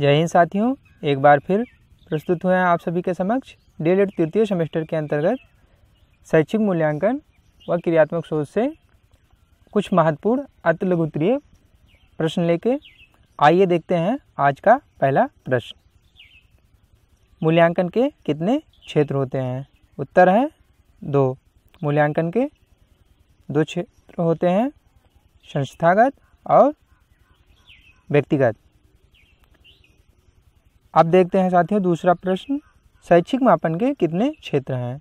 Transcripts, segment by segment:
जय हिंद साथियों एक बार फिर प्रस्तुत हुए हैं आप सभी के समक्ष डेल एड तृतीय सेमेस्टर के अंतर्गत शैक्षिक मूल्यांकन व क्रियात्मक सोच से कुछ महत्वपूर्ण अतलघुत्रीय प्रश्न लेके आइए देखते हैं आज का पहला प्रश्न मूल्यांकन के कितने क्षेत्र होते हैं उत्तर है दो मूल्यांकन के दो क्षेत्र होते हैं संस्थागत और व्यक्तिगत अब देखते हैं साथियों दूसरा प्रश्न शैक्षिक मापन के कितने क्षेत्र हैं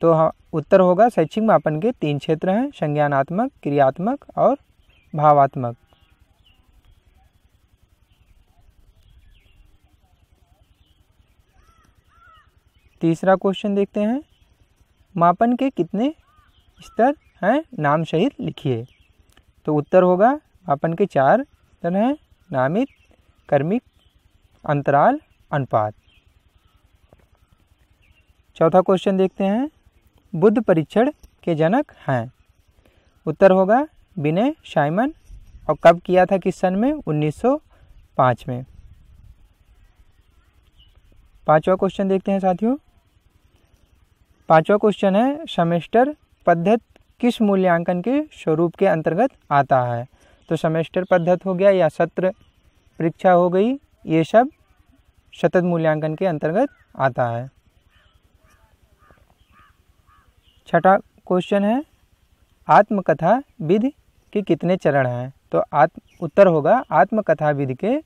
तो हाँ, उत्तर होगा शैक्षिक मापन के तीन क्षेत्र हैं संज्ञानात्मक क्रियात्मक और भावात्मक तीसरा क्वेश्चन देखते हैं मापन के कितने स्तर हैं नाम सहित लिखिए तो उत्तर होगा मापन के चार स्तर हैं नामित कर्मिक अंतराल अनुपात चौथा क्वेश्चन देखते हैं बुद्ध परीक्षण के जनक हैं उत्तर होगा विनय शाइमन और कब किया था किस सन में 1905 में पांचवा क्वेश्चन देखते हैं साथियों पांचवा क्वेश्चन है सेमेस्टर पद्धत किस मूल्यांकन के स्वरूप के अंतर्गत आता है तो सेमेस्टर पद्धत हो गया या सत्र परीक्षा हो गई ये सब सतत मूल्यांकन के अंतर्गत आता है छठा क्वेश्चन है आत्मकथा विधि के कितने चरण हैं तो आत्म उत्तर होगा आत्मकथा विधि के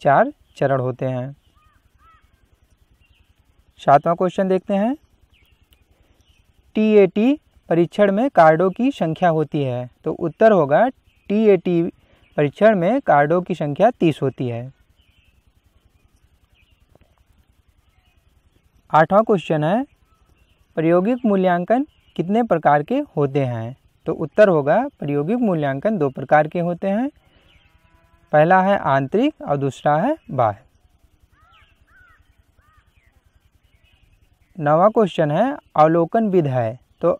चार चरण होते हैं सातवां क्वेश्चन देखते हैं टीएटी परीक्षण में कार्डों की संख्या होती है तो उत्तर होगा टीएटी परीक्षण में कार्डों की संख्या तीस होती है आठवां क्वेश्चन है प्रायोगिक मूल्यांकन कितने प्रकार के होते हैं तो उत्तर होगा प्रायोगिक मूल्यांकन दो प्रकार के होते हैं पहला है आंतरिक और दूसरा है बाह्य नवा क्वेश्चन है अवलोकन विध है तो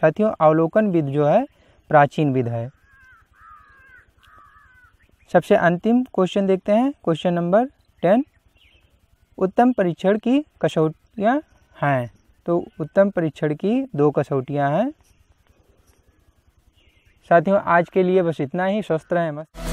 साथियों अवलोकन विध जो है प्राचीन विध है सबसे अंतिम क्वेश्चन देखते हैं क्वेश्चन नंबर टेन उत्तम परीक्षण की कसौटियाँ हैं तो उत्तम परीक्षण की दो कसौटियाँ हैं साथियों आज के लिए बस इतना ही स्वस्थ रहें मस्त